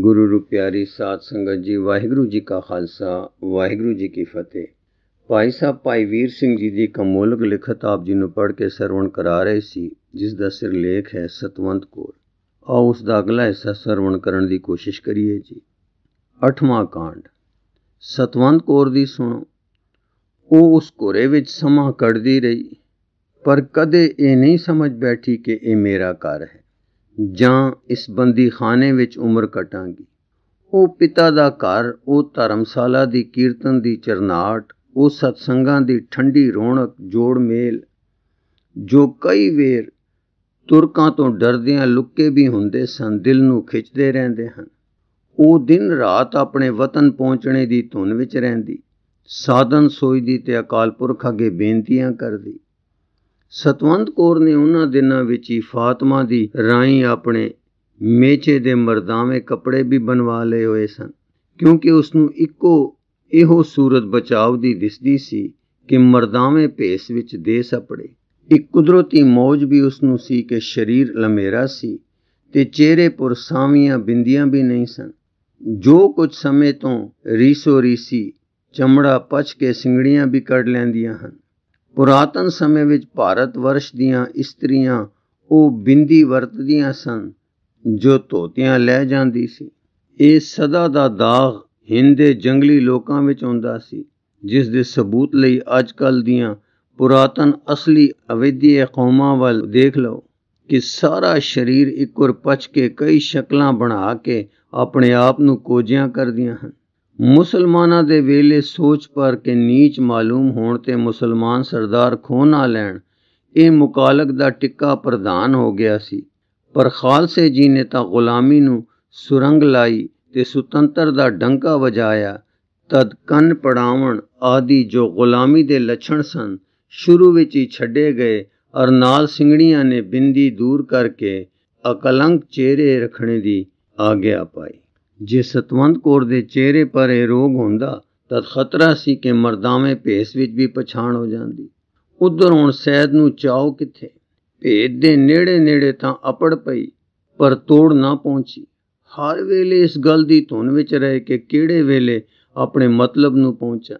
ਗੁਰੂ ਰੁਪਿਆਰੀ ਸਾਧ ਸੰਗਤ ਜੀ ਵਾਹਿਗੁਰੂ ਜੀ ਕਾ ਖਾਲਸਾ ਵਾਹਿਗੁਰੂ ਜੀ ਕੀ ਫਤਿਹ ਭਾਈ ਸਾਹਿਬ ਭਾਈ ਵੀਰ ਸਿੰਘ ਜੀ ਦੀ ਕਮੋਲਕ ਲਿਖਤ ਆਪ ਜੀ ਨੂੰ ਪੜ੍ਹ ਕੇ ਸਰਵਣ ਕਰਾ ਰਹੇ ਸੀ ਜਿਸ ਦਾ ਸਿਰਲੇਖ ਹੈ ਸਤਵੰਤ ਕੋਲ ਆ ਉਸ ਦਾ ਅਗਲਾ ਹਿੱਸਾ ਸਰਵਣ ਕਰਨ ਦੀ ਕੋਸ਼ਿਸ਼ ਕਰੀਏ ਜੀ 8ਵਾਂ ਕਾਂਡ ਸਤਵੰਤ ਕੋਰ ਦੀ ਸੁਣੋ ਉਹ ਉਸ ਘੋਰੇ ਵਿੱਚ ਸਮਾਂ ਕੱਢਦੀ ਰਹੀ ਪਰ ਕਦੇ ਇਹ ਨਹੀਂ ਸਮਝ ਬੈਠੀ ਕਿ ਇਹ ਮੇਰਾ ਘਰ ਹੈ ਜਾਂ ਇਸ ਬੰਦੀਖਾਨੇ ਵਿੱਚ ਉਮਰ ਕਟਾਂਗੀ ਉਹ ਪਿਤਾ ਦਾ ਘਰ ਉਹ ਧਰਮਸ਼ਾਲਾ ਦੀ ਕੀਰਤਨ ਦੀ ਚਰਨਾਟ ਉਹ ਸਤਸੰਗਾਂ ਦੀ ਠੰਡੀ ਰੌਣਕ ਜੋੜ ਮੇਲ ਜੋ ਕਈ ਵੇਰ ਤੁਰਕਾਂ ਤੋਂ ਡਰਦਿਆਂ ਲੁੱਕੇ ਵੀ ਹੁੰਦੇ ਸਨ ਦਿਲ ਨੂੰ ਖਿੱਚਦੇ ਰਹਿੰਦੇ ਹਨ ਉਹ ਦਿਨ ਰਾਤ ਆਪਣੇ ਵਤਨ ਪਹੁੰਚਣੇ ਦੀ ਧੁਨ ਵਿੱਚ ਰਹਿੰਦੀ ਸਾਧਨ ਸੋਈ ਦੀ ਤੇ ਅਕਾਲ ਪੁਰਖ ਅੱਗੇ ਬੇਨਤੀਆਂ ਕਰਦੀ ਸਤਵੰਤ ਕੌਰ ਨੇ ਉਹਨਾਂ ਦਿਨਾਂ ਵਿੱਚ ਹੀ ਫਾਤਮਾ ਦੀ ਰਾਈ ਆਪਣੇ ਮੇਚੇ ਦੇ ਮਰਦਾਵੇਂ ਕੱਪੜੇ ਵੀ ਬਨਵਾ ਲਏ ਹੋਏ ਸਨ ਕਿਉਂਕਿ ਉਸ ਨੂੰ ਇੱਕੋ ਇਹੋ ਸੂਰਤ ਬਚਾਵ ਦੀ ਦਿਸਦੀ ਸੀ ਕਿ ਮਰਦਾਵੇਂ ਭੇਸ ਵਿੱਚ ਦੇ ਸਪੜੇ ਇੱਕ ਕੁਦਰਤੀ ਮੌਜ ਵੀ ਉਸ ਨੂੰ ਸੀ ਕਿ ਸਰੀਰ ਲਮੇਰਾ ਸੀ ਤੇ ਚਿਹਰੇ ਪਰ ਸਾਵੀਆਂ ਬਿੰਦੀਆਂ ਵੀ ਨਹੀਂ ਸਨ ਜੋ ਕੁਝ ਸਮੇਂ ਤੋਂ ਰੀਸੋ ਰੀਸੀ ਚਮੜਾ ਪਛ ਕੇ ਸਿੰਗੜੀਆਂ ਵੀ ਕੱਢ ਲੈਂਦੀਆਂ ਹਨ ਪੁਰਾਤਨ ਸਮੇਂ ਵਿੱਚ ਭਾਰਤ ਵਰਸ਼ ਦੀਆਂ ਇਸਤਰੀਆਂ ਉਹ ਬਿੰਦੀ ਵਰਤਦੀਆਂ ਸਨ ਜੋ ਧੋਤਿਆਂ ਲੈ ਜਾਂਦੀ ਸੀ ਇਹ ਸਦਾ ਦਾ ਦਾਗ ਹਿੰਦੇ ਜੰਗਲੀ ਲੋਕਾਂ ਵਿੱਚ ਆਉਂਦਾ ਸੀ ਜਿਸ ਦੇ ਸਬੂਤ ਲਈ ਅੱਜ ਕੱਲ ਦੀਆਂ ਪੁਰਾਤਨ ਅਸਲੀ ਅਵੈਦੀ ਕੌਮਾਂ ਵੱਲ ਦੇਖ ਲਓ ਕਿ ਸਾਰਾ ਸਰੀਰ ਇੱਕੁਰ ਪਚ ਕੇ ਕਈ ਸ਼ਕਲਾਂ ਬਣਾ ਕੇ ਆਪਣੇ ਆਪ ਨੂੰ ਕੋਝਿਆਂ ਕਰਦੀਆਂ ਹਨ ਮੁਸਲਮਾਨਾਂ ਦੇ ਵੇਲੇ ਸੋਚ ਪਰ ਕੇ ਨੀਚ ਮਾਲੂਮ ਹੋਣ ਤੇ ਮੁਸਲਮਾਨ ਸਰਦਾਰ ਖੋ ਨਾ ਲੈਣ ਇਹ ਮੁਕਾਲਕ ਦਾ ਟਿੱਕਾ ਪ੍ਰਧਾਨ ਹੋ ਗਿਆ ਸੀ ਪਰ ਖਾਲਸੇ ਜੀ ਨੇ ਤਾਂ ਗੁਲਾਮੀ ਨੂੰ ਸੁਰੰਗ ਲਾਈ ਤੇ ਸੁਤੰਤਰ ਦਾ ਡੰਕਾ ਵਜਾਇਆ ਤਦ ਕੰਨ ਪੜਾਵਣ ਆਦਿ ਜੋ ਗੁਲਾਮੀ ਦੇ ਲੱਛਣ ਸਨ ਸ਼ੁਰੂ ਵਿੱਚ ਹੀ ਛੱਡੇ ਗਏ ਔਰ ਨਾਲ ਸਿੰਘੜੀਆਂ ਨੇ ਬਿੰਦੀ ਦੂਰ ਕਰਕੇ ਅਕਲੰਕ ਚਿਹਰੇ ਰੱਖਣੇ ਦੀ ਆਗਿਆ ਪਾਈ ਜੇ ਸਤਵੰਤ ਕੋਰ ਦੇ ਚਿਹਰੇ ਪਰ ਇਹ ਰੋਗ ਹੁੰਦਾ ਤਦ ਖਤਰਾ ਸੀ ਕਿ ਮਰਦਾਵੇਂ ਭੇਸ ਵਿੱਚ ਵੀ ਪਛਾਣ ਹੋ ਜਾਂਦੀ ਉਧਰ ਹੁਣ ਸੈਦ ਨੂੰ ਚਾਉ ਕਿੱਥੇ ਭੇਦ ਦੇ ਨੇੜੇ ਨੇੜੇ ਤਾਂ ਅਪੜ ਪਈ ਪਰ ਤੋੜ ਨਾ ਪਹੁੰਚੀ ਹਰ ਵੇਲੇ ਇਸ ਗੱਲ ਦੀ ਧੁਨ ਵਿੱਚ ਰਹਿ ਕਿ ਕਿਹੜੇ ਵੇਲੇ ਆਪਣੇ ਮਤਲਬ ਨੂੰ ਪਹੁੰਚਾ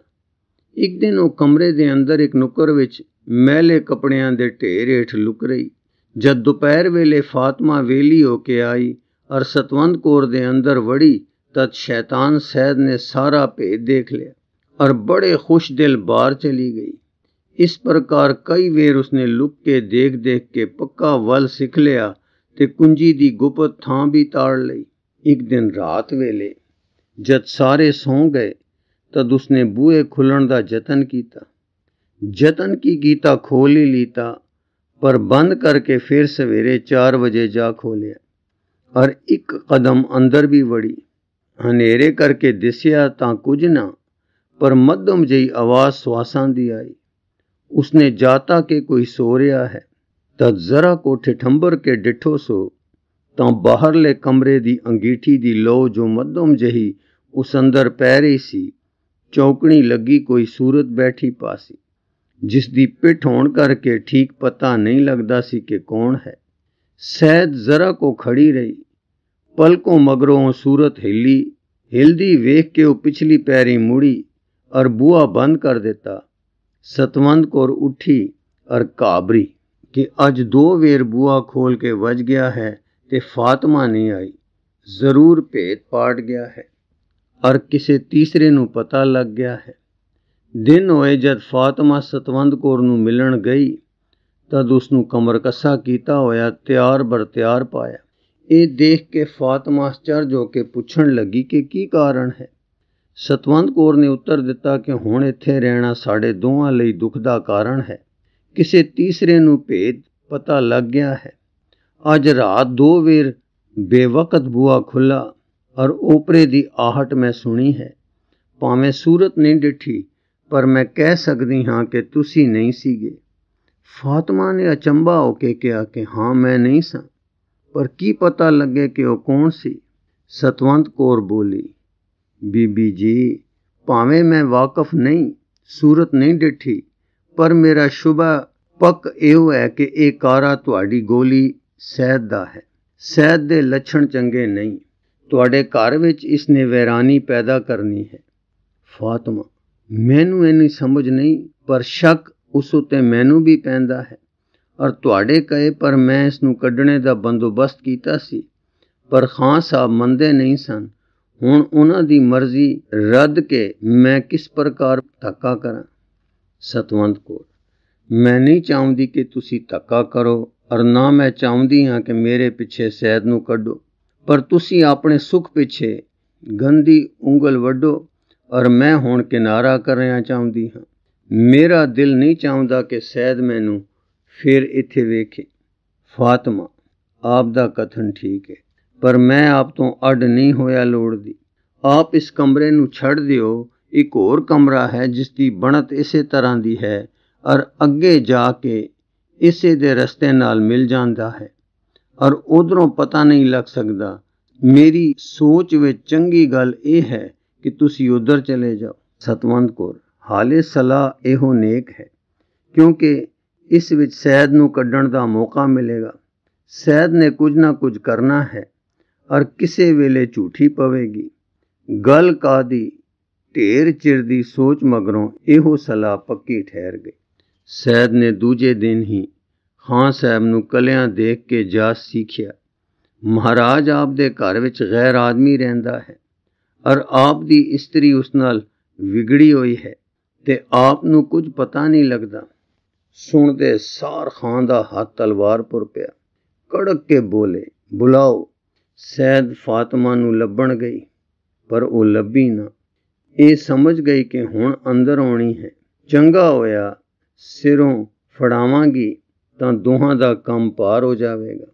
ਇੱਕ ਦਿਨ ਉਹ ਕਮਰੇ ਦੇ ਅੰਦਰ ਇੱਕ ਨੁੱਕਰ ਵਿੱਚ ਮਹਿਲੇ ਕਪੜਿਆਂ ਦੇ ਢੇਰ ਹੇਠ ਲੁਕ ਰਹੀ ਜਦ ਦੁਪਹਿਰ ਵੇਲੇ ਫਾਤਮਾ ਵੇਲੀ ਹੋ ਕੇ ਆਈ और ਸਤਵੰਦ ਕੌਰ ਦੇ ਅੰਦਰ ਵੜੀ ਤਦ ਸ਼ੈਤਾਨ ਸੈਦ ਨੇ ਸਾਰਾ ਭੇਦ ਦੇਖ ਲਿਆ और बड़े खुश दिल बाहर चली गई इस प्रकार कई बेर उसने लुक के देख देख के पक्का वल सिख लिया ਤੇ ਕੁੰਜੀ ਦੀ ਗੁਪਤ ਥਾਂ ਵੀ ਤਾੜ ਲਈ ਇੱਕ ਦਿਨ ਰਾਤ ਵੇਲੇ ਜਦ ਸਾਰੇ ਸੌਂ ਗਏ ਤਦ ਉਸਨੇ ਬੂਹੇ ਖੁੱਲਣ ਦਾ ਯਤਨ ਕੀਤਾ ਯਤਨ ਕੀ ਕੀਤਾ ਖੋਲ ਹੀ ਲੀਤਾ ਪਰ ਬੰਦ ਕਰਕੇ ਫਿਰ ਸਵੇਰੇ 4 ਵਜੇ ਜਾ ਖੋਲਿਆ ਔਰ ਇੱਕ ਕਦਮ ਅੰਦਰ ਵੀ ਵੜੀ ਹਨੇਰੇ ਕਰਕੇ ਦਿਸਿਆ ਤਾਂ ਕੁਝ ਨਾ ਪਰ ਮੱਧਮ ਜਈ ਆਵਾਜ਼ ਸਵਾਸਾਂ ਦੀ ਆਈ ਉਸਨੇ ਜਾਤਾ ਕਿ ਕੋਈ ਸੋ ਰਿਹਾ ਹੈ ਤਦ ਜ਼ਰਾ ਕੋਠੇ ਠੰਬਰ ਕੇ ਡਿਠੋ ਸੋ ਤਾਂ ਬਾਹਰਲੇ ਕਮਰੇ ਦੀ ਅੰਗੀਠੀ ਦੀ ਲੋ ਜੋ ਮੱਧਮ ਜਹੀ ਉਸ ਅੰਦਰ ਪੈ ਰਹੀ ਸੀ ਚੌਕਣੀ ਲੱਗੀ ਕੋਈ ਸੂਰਤ ਬੈਠੀ ਪਾਸੀ ਜਿਸ ਦੀ ਪਿੱਠ ਹੋਣ ਕਰਕੇ ਠੀਕ ਪਤਾ ਨਹੀਂ ਲੱਗਦਾ ਸੀ ਕਿ ਕੌਣ ਹੈ ਸੈਦ ਜ਼ਰਾ ਕੋ ਖੜੀ ਰਹੀ ਪਲਕੋਂ ਮਗਰੋਂ ਸੂਰਤ ਹਿੱਲੀ ਹਿਲਦੀ ਵੇਖ ਕੇ ਉਹ ਪਿਛਲੀ ਪੈਰੀ ਮੁੜੀ ਔਰ ਬੂਆ ਬੰਦ ਕਰ ਦਿੱਤਾ ਸਤਵੰਦ ਕੋਰ ਉੱਠੀ ਔਰ ਕਾਬਰੀ ਕਿ ਅੱਜ ਦੋ ਵੇਰ ਬੂਆ ਖੋਲ ਕੇ ਵੱਜ ਗਿਆ ਹੈ ਤੇ ਫਾਤਮਾ ਨਹੀਂ ਆਈ ਜ਼ਰੂਰ ਭੇਤ ਪਾੜ ਗਿਆ ਹੈ ਔਰ ਕਿਸੇ ਤੀਸਰੇ ਨੂੰ ਪਤਾ ਲੱਗ ਗਿਆ ਹੈ ਦਿਨ ਹੋਏ ਜਦ ਫਾਤਮਾ ਸਤਵੰਦ ਕੋਰ ਨੂੰ ਮਿਲਣ ਗਈ ਤਦ ਉਸ ਨੂੰ ਕਮਰ ਕੱਸਾ ਕੀਤਾ ਹੋਇਆ ਤਿਆਰ ਬਰ ਤਿਆਰ ਪਾਇਆ ਇਹ ਦੇਖ ਕੇ ਫਾਤਮਾ ਅਚਰ ਜੋ ਕੇ ਪੁੱਛਣ ਲੱਗੀ ਕਿ ਕੀ ਕਾਰਨ ਹੈ ਸਤਵੰਤ ਕੋਰ ਨੇ ਉੱਤਰ ਦਿੱਤਾ ਕਿ ਹੁਣ ਇੱਥੇ ਰਹਿਣਾ ਸਾਡੇ ਦੋਹਾਂ ਲਈ ਦੁੱਖ ਦਾ ਕਾਰਨ ਹੈ ਕਿਸੇ ਤੀਸਰੇ ਨੂੰ ਭੇਦ ਪਤਾ ਲੱਗ ਗਿਆ ਹੈ ਅੱਜ ਰਾਤ ਦੋ ਵੇਰ ਬੇਵਕਤ ਬੂਆ ਖੁੱਲਾ ਔਰ ਉਪਰੇ ਦੀ ਆਹਟ ਮੈਂ ਸੁਣੀ ਹੈ ਭਾਵੇਂ ਸੂਰਤ ਨਹੀਂ ਡਿੱਠੀ ਪਰ ਮੈਂ ਕਹਿ ਸਕਦੀ ਹਾਂ ਕਿ ਤੁਸੀਂ ਨਹੀਂ ਸੀਗੇ ਫਾਤਿਮਾ ਨੇ ਅਚੰਭਾ ਹੋ ਕੇ ਕਿਹਾ ਕਿ ਹਾਂ ਮੈਂ ਨਹੀਂ ਸਾਂ ਪਰ ਕੀ ਪਤਾ ਲੱਗੇ ਕਿ ਉਹ ਕੌਣ ਸੀ ਸਤਵੰਤ ਕੌਰ ਬੋਲੀ ਬੀਬੀ ਜੀ ਭਾਵੇਂ ਮੈਂ ਵਾਕਫ ਨਹੀਂ ਸੂਰਤ ਨਹੀਂ ਡਿੱਠੀ ਪਰ ਮੇਰਾ ਸ਼ੁਭਾ ਪੱਕ ਇਹ ਹੈ ਕਿ ਇਹ ਕਾਰਾ ਤੁਹਾਡੀ ਗੋਲੀ ਸਹਿਦ ਦਾ ਹੈ ਸਹਿਦ ਦੇ ਲੱਛਣ ਚੰਗੇ ਨਹੀਂ ਤੁਹਾਡੇ ਘਰ ਵਿੱਚ ਇਸ ਨੇ ਵੈਰਾਨੀ ਪੈਦਾ ਕਰਨੀ ਹੈ ਫਾਤਿਮਾ ਮੈਨੂੰ ਇਹ ਨਹੀਂ ਸਮਝ ਨਹੀਂ ਪਰ ਸ਼ੱਕ ਉਸ ਉਤੇ ਮੈਨੂੰ ਵੀ ਪੈਂਦਾ ਹੈ ਔਰ ਤੁਹਾਡੇ ਕਹੇ ਪਰ ਮੈਂ ਇਸ ਨੂੰ ਕੱਢਣੇ ਦਾ ਬੰਦੋਬਸਤ ਕੀਤਾ ਸੀ ਪਰ ਖਾਨ ਸਾਹਿਬ ਮੰਦੇ ਨਹੀਂ ਸਨ ਹੁਣ ਉਹਨਾਂ ਦੀ ਮਰਜ਼ੀ ਰੱਦ ਕੇ ਮੈਂ ਕਿਸ ਪ੍ਰਕਾਰ ਧੱਕਾ ਕਰਾਂ ਸਤਵੰਤ ਕੋਰ ਮੈਂ ਨਹੀਂ ਚਾਹੁੰਦੀ ਕਿ ਤੁਸੀਂ ਧੱਕਾ ਕਰੋ ਔਰ ਨਾ ਮੈਂ ਚਾਹੁੰਦੀ ਹਾਂ ਕਿ ਮੇਰੇ ਪਿੱਛੇ ਸੈਦ ਨੂੰ ਕੱਢੋ ਪਰ ਤੁਸੀਂ ਆਪਣੇ ਸੁਖ ਪਿੱਛੇ ਗੰਦੀ ਉਂਗਲ ਵੱਢੋ ਔਰ ਮੈਂ ਹੁਣ ਕਿਨਾਰਾ ਕਰਨਾ ਚਾਹੁੰਦੀ ਹਾਂ ਮੇਰਾ ਦਿਲ ਨਹੀਂ ਚਾਹੁੰਦਾ ਕਿ ਸੈਦ ਮੈਨੂੰ ਫਿਰ ਇੱਥੇ ਵੇਖੇ ਫਾਤਿਮਾ ਆਪ ਦਾ ਕਥਨ ਠੀਕ ਹੈ ਪਰ ਮੈਂ ਆਪ ਤੋਂ ਅੱਡ ਨਹੀਂ ਹੋਇਆ ਲੋੜਦੀ ਆਪ ਇਸ ਕਮਰੇ ਨੂੰ ਛੱਡ ਦਿਓ ਇੱਕ ਹੋਰ ਕਮਰਾ ਹੈ ਜਿਸ ਦੀ ਬਣਤ ਇਸੇ ਤਰ੍ਹਾਂ ਦੀ ਹੈ ਔਰ ਅੱਗੇ ਜਾ ਕੇ ਇਸੇ ਦੇ ਰਸਤੇ ਨਾਲ ਮਿਲ ਜਾਂਦਾ ਹੈ ਔਰ ਉਧਰੋਂ ਪਤਾ ਨਹੀਂ ਲੱਗ ਸਕਦਾ ਮੇਰੀ ਸੋਚ ਵਿੱਚ ਚੰਗੀ ਗੱਲ ਇਹ ਹੈ ਕਿ ਤੁਸੀਂ ਉਧਰ ਚਲੇ ਜਾਓ ਸਤਵੰਤ ਕੋਰ ਹਾਲੇ ਸਲਾਹ ਇਹੋ ਨੇਕ ਹੈ ਕਿਉਂਕਿ ਇਸ ਵਿੱਚ ਸੈਦ ਨੂੰ ਕੱਢਣ ਦਾ ਮੌਕਾ ਮਿਲੇਗਾ ਸੈਦ ਨੇ ਕੁਝ ਨਾ ਕੁਝ ਕਰਨਾ ਹੈ ਔਰ ਕਿਸੇ ਵੇਲੇ ਝੂਠੀ ਪਵੇਗੀ ਗਲ ਕਾਦੀ ਢੇਰ ਚਿਰ ਦੀ ਸੋਚ ਮਗਰੋਂ ਇਹੋ ਸਲਾਹ ਪੱਕੀ ਠਹਿਰ ਗਈ ਸੈਦ ਨੇ ਦੂਜੇ ਦਿਨ ਹੀ ਖਾਨ ਸਾਹਿਬ ਨੂੰ ਕਲਿਆਂ ਦੇਖ ਕੇ ਜਾ ਸਿੱਖਿਆ ਮਹਾਰਾਜ ਆਪ ਦੇ ਘਰ ਵਿੱਚ ਗੈਰ ਆਦਮੀ ਰਹਿੰਦਾ ਹੈ ਔਰ ਆਪ ਦੀ ਇਸਤਰੀ ਉਸ ਨਾਲ ਵਿਗੜੀ ਹੋਈ ਹੈ ਤੇ ਆਪ ਨੂੰ ਕੁਝ ਪਤਾ ਨਹੀਂ ਲੱਗਦਾ ਸੁਣਦੇ ਸਾਰ ਖਾਨ ਦਾ ਹੱਥ ਤਲਵਾਰਪੁਰ ਪਿਆ ਕੜਕ ਕੇ ਬੋਲੇ ਬੁਲਾਓ ਸੈਦ ਫਾਤਿਮਾ ਨੂੰ ਲੱਭਣ ਗਈ ਪਰ ਉਹ ਲੱਭੀ ਨਾ ਇਹ ਸਮਝ ਗਈ ਕਿ ਹੁਣ ਅੰਦਰ ਆਉਣੀ ਹੈ ਚੰਗਾ ਹੋਇਆ ਸਿਰੋਂ ਫੜਾਵਾਂਗੀ ਤਾਂ ਦੋਹਾਂ ਦਾ ਕੰਮ ਪਾਰ ਹੋ ਜਾਵੇਗਾ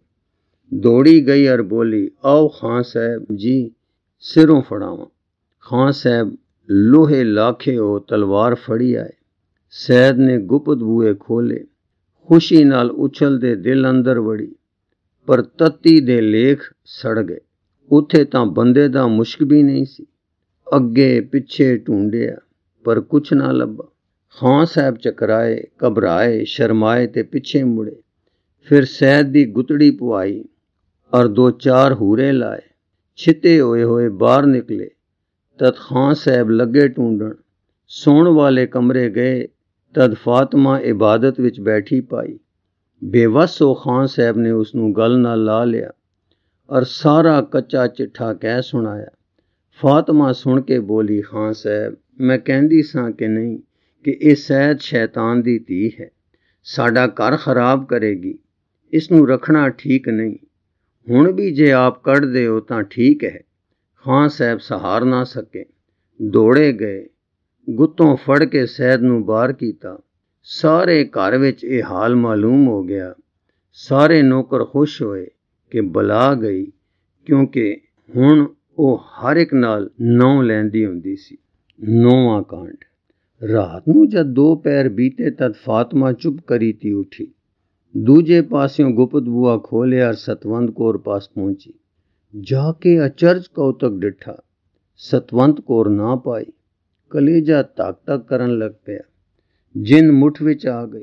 ਦੌੜੀ ਗਈ ਅਰ ਬੋਲੀ ਆਓ ਖਾਨ ਸਾਹਿਬ ਜੀ ਸਿਰੋਂ ਫੜਾਵਾਂ ਖਾਨ ਸਾਹਿਬ ਲੋਹੇ ਲਾਖੇ ਉਹ ਤਲਵਾਰ ਫੜੀ ਆਏ ਸੈਦ ਨੇ ਗੁਪਤ ਬੂਏ ਖੋਲੇ ਖੁਸ਼ੀ ਨਾਲ ਉਛਲਦੇ ਦਿਲ ਅੰਦਰ ਵੜੀ ਪਰ ਤਤੀ ਦੇ ਲੇਖ ਸੜ ਗਏ ਉਥੇ ਤਾਂ ਬੰਦੇ ਦਾ ਮੁਸ਼ਕ ਵੀ ਨਹੀਂ ਸੀ ਅੱਗੇ ਪਿੱਛੇ ਢੂੰਡਿਆ ਪਰ ਕੁਛ ਨਾ ਲੱਭਾ ਖਾਂ ਸਾਹਿਬ ਚਕਰਾਏ ਘਬਰਾਏ ਸ਼ਰਮਾਏ ਤੇ ਪਿੱਛੇ ਮੁੜੇ ਫਿਰ ਸੈਦ ਦੀ ਗੁਤੜੀ ਪੁਆਈ ਔਰ ਦੋ ਚਾਰ ਹੂਰੇ ਲਾਏ ਛਿੱਤੇ ਹੋਏ ਹੋਏ ਬਾਹਰ ਨਿਕਲੇ ਤਦ ਖਾਨ ਸਾਹਿਬ ਲੱਗੇ ਟੁੰਡਣ ਸੌਣ ਵਾਲੇ ਕਮਰੇ ਗਏ ਤਦ ਫਾਤਮਾ ਇਬਾਦਤ ਵਿੱਚ ਬੈਠੀ ਪਾਈ ਬੇਵਸ ਹੋ ਖਾਨ ਸਾਹਿਬ ਨੇ ਉਸ ਨੂੰ ਗਲ ਨਾਲ ਲਾ ਲਿਆ ਔਰ ਸਾਰਾ ਕੱਚਾ ਚਿੱਠਾ ਕਹਿ ਸੁਣਾਇਆ ਫਾਤਮਾ ਸੁਣ ਕੇ ਬੋਲੀ ਖਾਨ ਸਾਹਿਬ ਮੈਂ ਕਹਿੰਦੀ ਸਾਂ ਕਿ ਨਹੀਂ ਕਿ ਇਹ ਸਹਿਤ ਸ਼ੈਤਾਨ ਦੀ ਧੀ ਹੈ ਸਾਡਾ ਘਰ ਖਰਾਬ ਕਰੇਗੀ ਇਸ ਨੂੰ ਰੱਖਣਾ ਠੀਕ ਨਹੀਂ ਹੁਣ ਵੀ ਜੇ ਆਪ ਕੱਢ ਦਿਓ ਤਾਂ ਠੀਕ ਹੈ ਖਾਂ ਸਾਹਿਬ ਸਹਾਰ ਨਾ ਸਕੇ ਦੌੜੇ ਗਏ ਗੁੱਤੋਂ ਫੜ ਕੇ ਸੈਦ ਨੂੰ ਬਾਹਰ ਕੀਤਾ ਸਾਰੇ ਘਰ ਵਿੱਚ ਇਹ ਹਾਲ ਮਾਲੂਮ ਹੋ ਗਿਆ ਸਾਰੇ ਨੌਕਰ ਖੁਸ਼ ਹੋਏ ਕਿ ਬਲਾ ਗਈ ਕਿਉਂਕਿ ਹੁਣ ਉਹ ਹਰ ਇੱਕ ਨਾਲ ਨੌ ਲੈਂਦੀ ਹੁੰਦੀ ਸੀ ਨੌਵਾਂ ਕਾਂਡ ਰਾਤ ਨੂੰ ਜਦ ਦੋ ਪੈਰ ਬੀਤੇ ਤਦ ਫਾਤਮਾ ਚੁੱਪ ਕਰੀਤੀ ਉਠੀ ਦੂਜੇ ਪਾਸਿਓਂ ਗੁਪਤ ਬੂਆ ਖੋਲਿਆ ਸਤਵੰਦ ਕੋਰ ਪਾਸ ਪਹੁੰਚੀ ਜਾ ਕੇ ਅਚਰਜ ਕੌਤਕ ਡਿਠਾ ਸਤਵੰਤ ਕੋਰ ਨਾ ਪਾਈ ਕਲੇਜਾ ਤਾਕ ਤਾਕ ਕਰਨ ਲੱਗ ਪਿਆ ਜਿਨ ਮੁਠ ਵਿੱਚ ਆ ਗਈ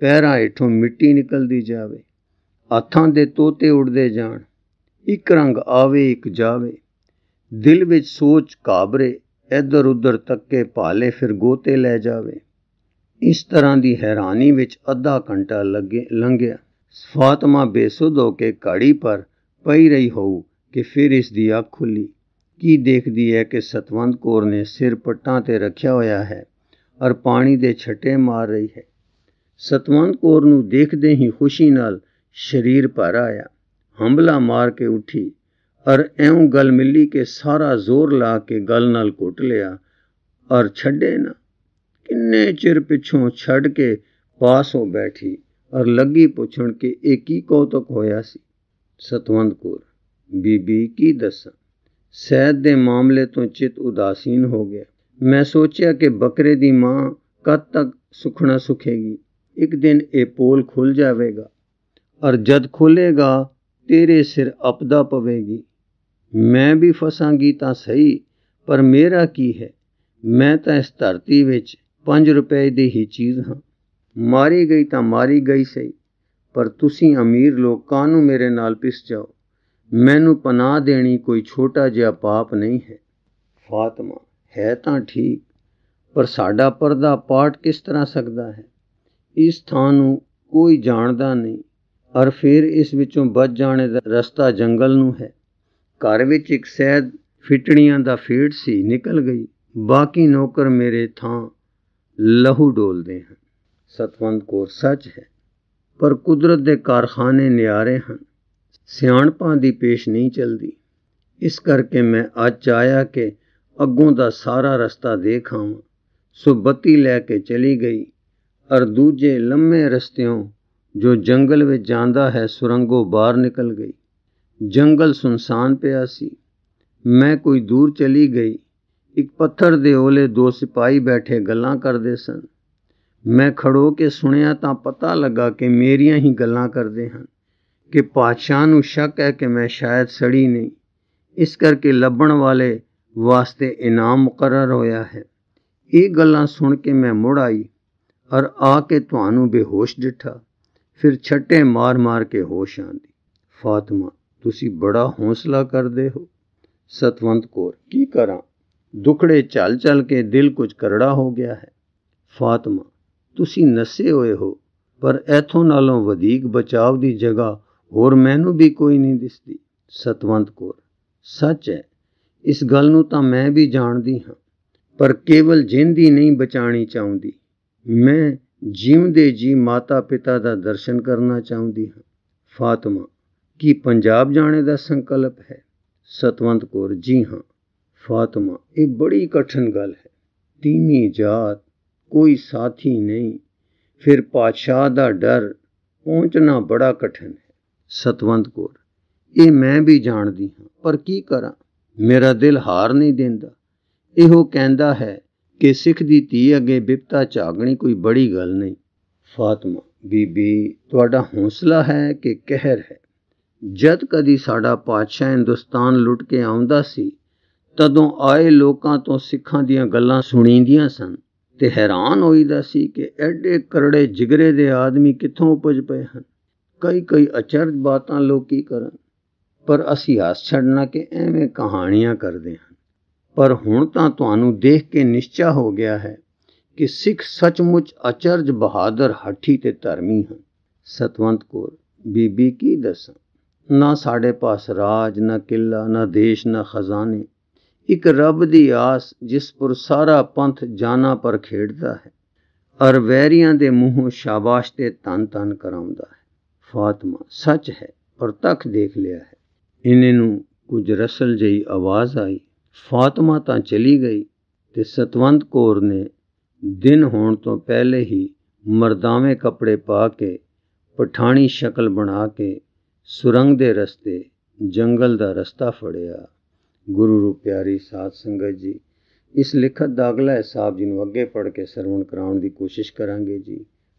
ਪੈਰਾਂ ਹੇਠੋਂ ਮਿੱਟੀ ਨਿਕਲਦੀ ਜਾਵੇ ਹੱਥਾਂ ਦੇ ਤੋਤੇ ਉੱਡਦੇ ਜਾਣ ਇੱਕ ਰੰਗ ਆਵੇ ਇੱਕ ਜਾਵੇ ਦਿਲ ਵਿੱਚ ਸੋਚ ਕਾਬਰੇ ਇੱਧਰ ਉੱਧਰ ਤੱਕੇ ਭਾਲੇ ਫਿਰ ਗੋਤੇ ਲੈ ਜਾਵੇ ਇਸ ਤਰ੍ਹਾਂ ਦੀ ਹੈਰਾਨੀ ਵਿੱਚ ਅੱਧਾ ਘੰਟਾ ਲੱਗੇ ਲੰਘਿਆ ਫਾਤਮਾ ਬੇਸੁੱਧ ਹੋ ਕੇ ਘਾੜੀ ਪਰ ਪਈ ਰਹੀ ਹੋਊ कि फिर ਇਸ ਦੀ ਅੱਖ ਖੁੱਲੀ ਕੀ ਦੇਖਦੀ ਹੈ ਕਿ ਸਤਵੰਤ ਕੌਰ ਨੇ ਸਿਰ ਪੱਟਾਂ ਤੇ ਰੱਖਿਆ ਹੋਇਆ ਹੈ ਔਰ ਪਾਣੀ ਦੇ ਛੱਟੇ ਮਾਰ ਰਹੀ ਹੈ ਸਤਵੰਤ ਕੌਰ ਨੂੰ ਦੇਖਦੇ ਹੀ ਖੁਸ਼ੀ ਨਾਲ ਸਰੀਰ ਭਰ ਆਇਆ ਹੰਬਲਾ ਮਾਰ ਕੇ ਉੱਠੀ ਔਰ ਐਉਂ ਗਲ ਮਿਲੀ ਕਿ ਸਾਰਾ ਜ਼ੋਰ ਲਾ ਕੇ ਗਲ ਨਾਲ ਘੁੱਟ ਲਿਆ ਔਰ ਛੱਡੇ ਨਾ ਕਿੰਨੇ ਚਿਰ ਪਿੱਛੋਂ ਛੱਡ ਕੇ ਪਾਸ ਹੋ ਬੈਠੀ ਔਰ ਲੱਗੀ ਪੁੱਛਣ ਕਿ ਇਹ ਕੀ ਕੌਤਕ ਹੋਇਆ ਸੀ ਸਤਵੰਤ ਕੌਰ ਬੀਬੀ ਕੀ ਦੱਸਾਂ ਸੈਦ ਦੇ ਮਾਮਲੇ ਤੋਂ ਚਿਤ ਉਦਾਸੀਨ ਹੋ ਗਿਆ ਮੈਂ ਸੋਚਿਆ ਕਿ ਬੱਕਰੇ ਦੀ ਮਾਂ ਕਦ ਤੱਕ ਸੁਖਣਾ ਸੁਖੇਗੀ ਇੱਕ ਦਿਨ ਇਹ ਪੋਲ ਖੁੱਲ ਜਾਵੇਗਾ ਔਰ ਜਦ ਖੁੱਲੇਗਾ ਤੇਰੇ ਸਿਰ ਅਪਦਾ ਪਵੇਗੀ ਮੈਂ ਵੀ ਫਸਾਂਗੀ ਤਾਂ ਸਹੀ ਪਰ ਮੇਰਾ ਕੀ ਹੈ ਮੈਂ ਤਾਂ ਇਸ ਧਰਤੀ ਵਿੱਚ 5 ਰੁਪਏ ਦੀ ਹੀ ਚੀਜ਼ ਹਾਂ ਮਾਰੀ ਗਈ ਤਾਂ ਮਾਰੀ ਗਈ ਸਹੀ ਪਰ ਤੁਸੀਂ ਅਮੀਰ ਲੋਕਾਂ ਨੂੰ ਮੇਰੇ ਨਾਲ ਪਿਸ ਜਾਓ ਮੈਨੂੰ ਪਨਾਹ ਦੇਣੀ ਕੋਈ ਛੋਟਾ ਜਿਹਾ ਪਾਪ ਨਹੀਂ ਹੈ ਫਾਤਮਾ ਹੈ ਤਾਂ ਠੀਕ ਪਰ ਸਾਡਾ ਪਰਦਾ ਪਾਟ ਕਿਸ ਤਰ੍ਹਾਂ ਸਕਦਾ ਹੈ ਇਸ ਥਾਂ ਨੂੰ ਕੋਈ ਜਾਣਦਾ ਨਹੀਂ ਔਰ ਫਿਰ ਇਸ ਵਿੱਚੋਂ ਬਚ ਜਾਣੇ ਦਾ ਰਸਤਾ ਜੰਗਲ ਨੂੰ ਹੈ ਘਰ ਵਿੱਚ ਇੱਕ ਸੈਦ ਫਿਟੜੀਆਂ ਦਾ ਫੇੜ ਸੀ ਨਿਕਲ ਗਈ ਬਾਕੀ ਨੌਕਰ ਮੇਰੇ ਥਾਂ ਲਹੂ ਡੋਲਦੇ ਹਨ ਸਤਵੰਦ ਕੋ ਸੱਚ ਹੈ ਪਰ ਕੁਦਰਤ ਦੇ ਕਾਰਖਾਨੇ ਨਿਆਰੇ ਹਨ ਸਿਆਣਪਾਂ ਦੀ ਪੇਸ਼ ਨਹੀਂ ਚਲਦੀ ਇਸ ਕਰਕੇ ਮੈਂ ਅੱਜ ਆਇਆ ਕਿ ਅੱਗੋਂ ਦਾ ਸਾਰਾ ਰਸਤਾ ਦੇਖਾਂ ਸੁਬਤੀ ਸੋ ਬੱਤੀ ਲੈ ਕੇ ਚਲੀ ਗਈ ਅਰ ਦੂਜੇ ਲੰਮੇ ਰਸਤਿਓਂ ਜੋ ਜੰਗਲ ਵਿੱਚ ਜਾਂਦਾ ਹੈ ਸੁਰੰਗੋਂ ਬਾਹਰ ਨਿਕਲ ਗਈ ਜੰਗਲ ਸੁਨਸਾਨ ਪਿਆ ਸੀ ਮੈਂ ਕੋਈ ਦੂਰ ਚਲੀ ਗਈ ਇੱਕ ਪੱਥਰ ਦੇ ਓਲੇ ਦੋ ਸਿਪਾਈ ਬੈਠੇ ਗੱਲਾਂ ਕਰਦੇ ਸਨ ਮੈਂ ਖੜੋ ਕੇ ਸੁਣਿਆ ਤਾਂ ਪਤਾ ਲੱਗਾ ਕਿ ਮੇਰੀਆਂ ਹੀ ਗੱਲਾਂ ਕਰਦੇ ਹਨ ਕਿ ਪਾਤਸ਼ਾਹ ਨੂੰ ਸ਼ੱਕ ਹੈ ਕਿ ਮੈਂ ਸ਼ਾਇਦ ਸੜੀ ਨਹੀਂ ਇਸ ਕਰਕੇ ਲੱਭਣ ਵਾਲੇ ਵਾਸਤੇ ਇਨਾਮ ਮੁਕਰਰ ਹੋਇਆ ਹੈ ਇਹ ਗੱਲਾਂ ਸੁਣ ਕੇ ਮੈਂ ਮੁੜ ਆਈ ਔਰ ਆ ਕੇ ਤੁਹਾਨੂੰ ਬੇਹੋਸ਼ ਡਿਠਾ ਫਿਰ ਛੱਟੇ ਮਾਰ-ਮਾਰ ਕੇ ਹੋਸ਼ ਆਂਦੀ ਫਾਤਿਮਾ ਤੁਸੀਂ ਬੜਾ ਹੌਸਲਾ ਕਰਦੇ ਹੋ ਸਤਵੰਤ ਕੋਰ ਕੀ ਕਰਾਂ ਦੁਖੜੇ ਚੱਲ-ਚੱਲ ਕੇ ਦਿਲ ਕੁਝ ਕਰੜਾ ਹੋ ਗਿਆ ਹੈ ਫਾਤਿਮਾ ਤੁਸੀਂ ਨਸੇ ਹੋਏ ਹੋ ਪਰ ਇਥੋਂ ਨਾਲੋਂ ਵਧੇਗ ਬਚਾਵ ਦੀ ਜਗ੍ਹਾ ਹੋਰ ਮੈਨੂੰ ਵੀ ਕੋਈ ਨਹੀਂ ਦਿਸਦੀ ਸਤਵੰਤ ਕੌਰ ਸੱਚ ਹੈ ਇਸ ਗੱਲ ਨੂੰ ਤਾਂ ਮੈਂ ਵੀ ਜਾਣਦੀ ਹਾਂ ਪਰ ਕੇਵਲ ਜਿੰਦੀ ਨਹੀਂ ਬਚਾਣੀ ਚਾਹੁੰਦੀ ਮੈਂ ਦੇ ਜੀ ਮਾਤਾ ਪਿਤਾ ਦਾ ਦਰਸ਼ਨ ਕਰਨਾ ਚਾਹੁੰਦੀ ਹਾਂ ਫਾਤਿਮਾ ਕੀ ਪੰਜਾਬ ਜਾਣੇ ਦਾ ਸੰਕਲਪ ਹੈ ਸਤਵੰਤ ਕੌਰ ਜੀ ਹਾਂ ਫਾਤਿਮਾ ਇਹ ਬੜੀ ਕਠਨ ਗੱਲ ਹੈ ਤੀਮੀ ਜਾਤ ਕੋਈ ਸਾਥੀ ਨਹੀਂ ਫਿਰ ਪਾਤਸ਼ਾਹ ਦਾ ਡਰ ਪਹੁੰਚਣਾ ਬੜਾ ਕਠਨ ਹੈ ਸਤਵੰਤ ਕੋਰ ਇਹ ਮੈਂ ਵੀ ਜਾਣਦੀ ਹਾਂ ਪਰ ਕੀ ਕਰਾਂ ਮੇਰਾ ਦਿਲ ਹਾਰ ਨਹੀਂ ਦਿੰਦਾ ਇਹੋ ਕਹਿੰਦਾ ਹੈ ਕਿ ਸਿੱਖ ਦੀ ਧੀ ਅੱਗੇ ਬਿਪਤਾ ਝਾਗਣੀ ਕੋਈ ਬੜੀ ਗੱਲ ਨਹੀਂ ਫਾਤਮਾ ਬੀਬੀ ਤੁਹਾਡਾ ਹੌਸਲਾ ਹੈ ਕਿ ਕਹਿਰ ਹੈ ਜਦ ਕਦੀ ਸਾਡਾ ਪਾਤਸ਼ਾਹ ਹਿੰਦੁਸਤਾਨ ਲੁੱਟ ਕੇ ਆਉਂਦਾ ਸੀ ਤਦੋਂ ਆਏ ਲੋਕਾਂ ਤੋਂ ਸਿੱਖਾਂ ਦੀਆਂ ਗੱਲਾਂ ਸੁਣੀਂਦੀਆਂ ਸਨ ਤੇ ਹੈਰਾਨ ਹੋਈਦਾ ਸੀ ਕਿ ਐਡੇ ਕਰੜੇ ਜਿਗਰੇ ਦੇ ਆਦਮੀ ਕਿੱਥੋਂ ਉਪਜ ਪਏ ਹਨ ਕਈ ਕਈ ਅਚਰਜ ਬਾਤਾਂ ਲੋਕ ਕੀ ਕਰਨ ਪਰ ਅਸੀਂ ਹੱਸ ਛੱਡਣਾ ਕਿ ਐਵੇਂ ਕਹਾਣੀਆਂ ਕਰਦੇ ਹਾਂ ਪਰ ਹੁਣ ਤਾਂ ਤੁਹਾਨੂੰ ਦੇਖ ਕੇ ਨਿਸ਼ਚਾ ਹੋ ਗਿਆ ਹੈ ਕਿ ਸਿੱਖ ਸੱਚਮੁੱਚ ਅਚਰਜ ਬਹਾਦਰ ਹੱਠੀ ਤੇ ਧਰਮੀ ਹਨ ਸਤਵੰਤ ਕੋਰ ਬੀਬੀ ਕੀ ਦੱਸਾਂ ਨਾ ਸਾਡੇ ਪਾਸ ਰਾਜ ਨਾ ਕਿਲਾ ਨਾ ਦੇਸ਼ ਨਾ ਖਜ਼ਾਨੇ ਇੱਕ ਰੱਬ ਦੀ ਆਸ ਜਿਸ ਪਰ ਸਾਰਾ ਪੰਥ ਜਾਨਾ ਪਰ ਖੇਡਦਾ ਹੈ ਅਰ ਵੈਰੀਆਂ ਦੇ ਮੂੰਹੋਂ ਸ਼ਾਬਾਸ਼ ਤੇ ਤਨ ਤਨ ਕਰਾਉਂਦਾ ਹੈ ਫਾਤਮਾ ਸੱਚ ਹੈ ਔਰ ਤੱਕ ਦੇਖ ਲਿਆ ਹੈ ਇਹਨੇ ਨੂੰ ਕੁਝ ਰਸਲ ਜਈ ਆਵਾਜ਼ ਆਈ ਫਾਤਮਾ ਤਾਂ ਚਲੀ ਗਈ ਤੇ ਸਤਵੰਤ ਕੋਰ ਨੇ ਦਿਨ ਹੋਣ ਤੋਂ ਪਹਿਲੇ ਹੀ ਮਰਦਾਵੇਂ ਕੱਪੜੇ ਪਾ ਕੇ ਪਠਾਣੀ ਸ਼ਕਲ ਬਣਾ ਕੇ ਸੁਰੰਗ ਦੇ ਰਸਤੇ ਜੰਗਲ ਦਾ ਰਸਤਾ ਫੜਿਆ ਗੁਰੂ ਰੂਪ ਪਿਆਰੀ ਸਾਧ ਸੰਗਤ ਜੀ ਇਸ ਲਿਖਤ ਦਾ ਅਗਲਾ ਹਿਸਾਬ ਜਿਹਨੂੰ ਅੱਗੇ ਪੜ ਕੇ ਸਰਵਣ ਕਰਾਉਣ ਦੀ ਕੋਸ਼ਿਸ਼ ਕਰਾਂਗੇ ਜੀ